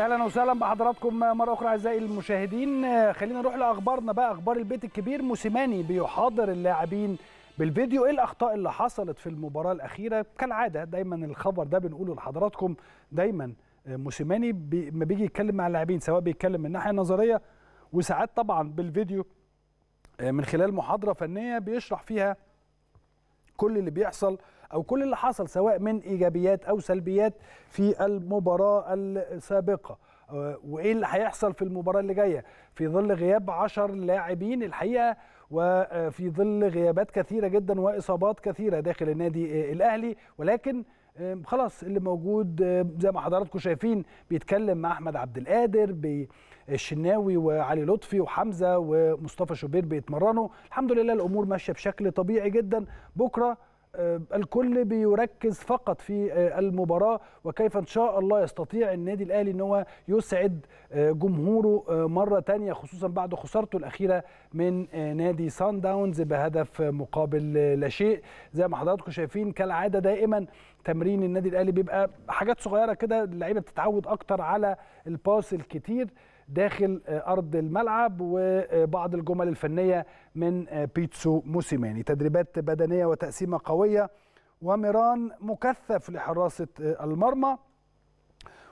اهلا وسهلا بحضراتكم مره اخرى اعزائي المشاهدين خلينا نروح لاخبارنا بقى اخبار البيت الكبير موسيماني بيحاضر اللاعبين بالفيديو ايه الاخطاء اللي حصلت في المباراه الاخيره كالعاده دايما الخبر ده بنقوله لحضراتكم دايما موسيماني لما بيجي يتكلم مع اللاعبين سواء بيتكلم من الناحيه النظريه وساعات طبعا بالفيديو آه، من خلال محاضره فنيه بيشرح فيها كل اللي بيحصل او كل اللي حصل سواء من ايجابيات او سلبيات في المباراه السابقه آه، وايه اللي هيحصل في المباراه اللي جايه في ظل غياب 10 لاعبين الحقيقه وفي آه، ظل غيابات كثيره جدا واصابات كثيره داخل النادي آه، الاهلي ولكن خلاص اللي موجود زي ما حضراتكم شايفين بيتكلم مع احمد عبد القادر الشناوي وعلي لطفي وحمزه ومصطفى شوبير بيتمرنوا الحمد لله الامور ماشيه بشكل طبيعي جدا بكره آه، الكل بيركز فقط في آه، المباراة وكيف إن شاء الله يستطيع النادي الأهلي أن هو يسعد آه، جمهوره مرة تانية خصوصا بعد خسارته الأخيرة من نادي سان داونز بهدف مقابل لا شيء زي ما حضراتكم شايفين كالعادة دائما تمرين النادي الأهلي بيبقى حاجات صغيرة كده اللعيبة بتتعود أكتر على الباس الكتير داخل آه، ارض الملعب وبعض الجمل الفنيه من آه، بيتسو موسيماني تدريبات بدنيه وتقسيمه قويه وميران مكثف لحراسه آه، المرمى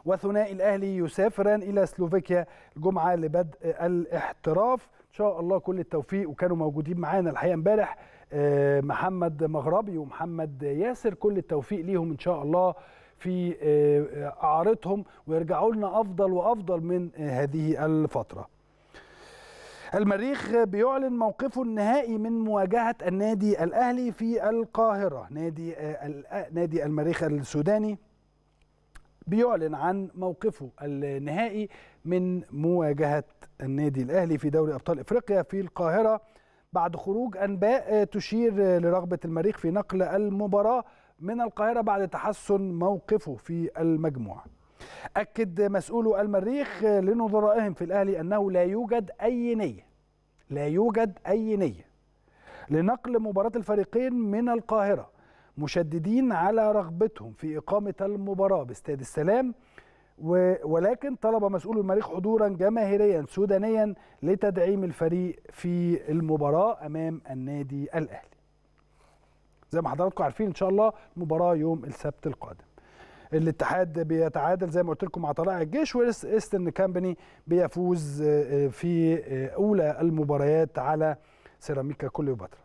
وثنائي الاهلي يسافران الى سلوفاكيا الجمعه لبدء الاحتراف ان شاء الله كل التوفيق وكانوا موجودين معانا الحقيقه امبارح محمد مغربي ومحمد ياسر كل التوفيق ليهم ان شاء الله في آه، اعارتهم ويرجعوا لنا افضل وافضل من آه، هذه الفتره المريخ بيعلن موقفه النهائي من مواجهة النادي الأهلي في القاهرة نادي, آه، نادي المريخ السوداني بيعلن عن موقفه النهائي من مواجهة النادي الأهلي في دوري أبطال إفريقيا في القاهرة بعد خروج أنباء تشير لرغبة المريخ في نقل المباراة من القاهرة بعد تحسن موقفه في المجموعة أكد مسؤول المريخ لنظرائهم في الأهلي أنه لا يوجد أي نية لا يوجد أي نية لنقل مباراة الفريقين من القاهرة مشددين على رغبتهم في إقامة المباراة باستاد السلام ولكن طلب مسؤول المريخ حضورا جماهيريا سودانيا لتدعيم الفريق في المباراة أمام النادي الأهلي زي ما حضراتكم عارفين ان شاء الله مباراه يوم السبت القادم الاتحاد بيتعادل زي ما قلت لكم مع طلائع الجيش وايسترن كامباني بيفوز آه، آه، في آه، اولى المباريات على سيراميكا كليوباترا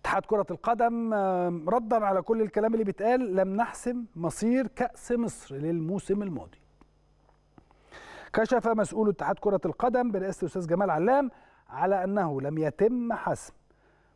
اتحاد كرة القدم ردا على كل الكلام اللي بيتقال لم نحسم مصير كأس مصر للموسم الماضي كشف مسؤول اتحاد كرة القدم برئاسة الأستاذ جمال علام على أنه لم يتم حسم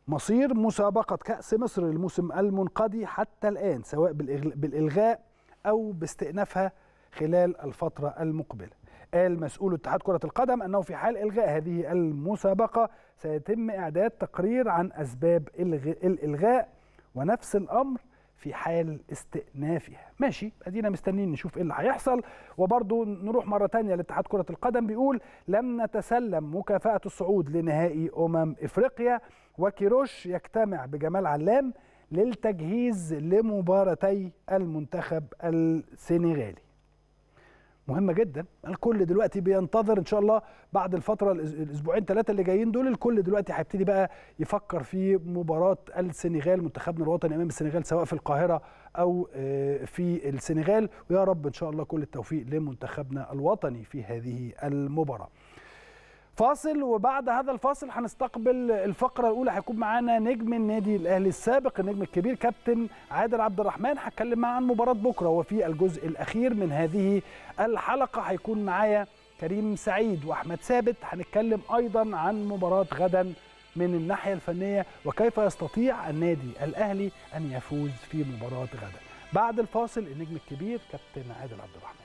مصير مسابقة كأس مصر الموسم المنقضي حتى الآن سواء بالإلغاء أو باستئنافها خلال الفترة المقبلة قال مسؤول اتحاد كرة القدم أنه في حال إلغاء هذه المسابقة سيتم إعداد تقرير عن أسباب الإلغاء ونفس الأمر في حال استئنافها ماشي ادينا مستنيين نشوف ايه اللي هيحصل وبرضه نروح مره تانية لاتحاد كره القدم بيقول لم نتسلم مكافاه الصعود لنهائي امم افريقيا وكيروش يجتمع بجمال علام للتجهيز لمباراتي المنتخب السنغالي مهمه جدا الكل دلوقتي بينتظر ان شاء الله بعد الفتره الاسبوعين ثلاثه اللي جايين دول الكل دلوقتي هيبتدي بقى يفكر في مباراه السنغال منتخبنا الوطني امام السنغال سواء في القاهره او آه، في السنغال ويا رب ان شاء الله كل التوفيق لمنتخبنا الوطني في هذه المباراه فاصل وبعد هذا الفاصل هنستقبل الفقره الاولى هيكون معانا نجم النادي الاهلي السابق النجم الكبير كابتن عادل عبد الرحمن هتكلم معاه عن مباراه بكره وفي الجزء الاخير من هذه الحلقه هيكون معايا كريم سعيد واحمد ثابت هنتكلم ايضا عن مباراه غدا من الناحيه الفنيه وكيف يستطيع النادي الاهلي ان يفوز في مباراه غدا بعد الفاصل النجم الكبير كابتن عادل عبد الرحمن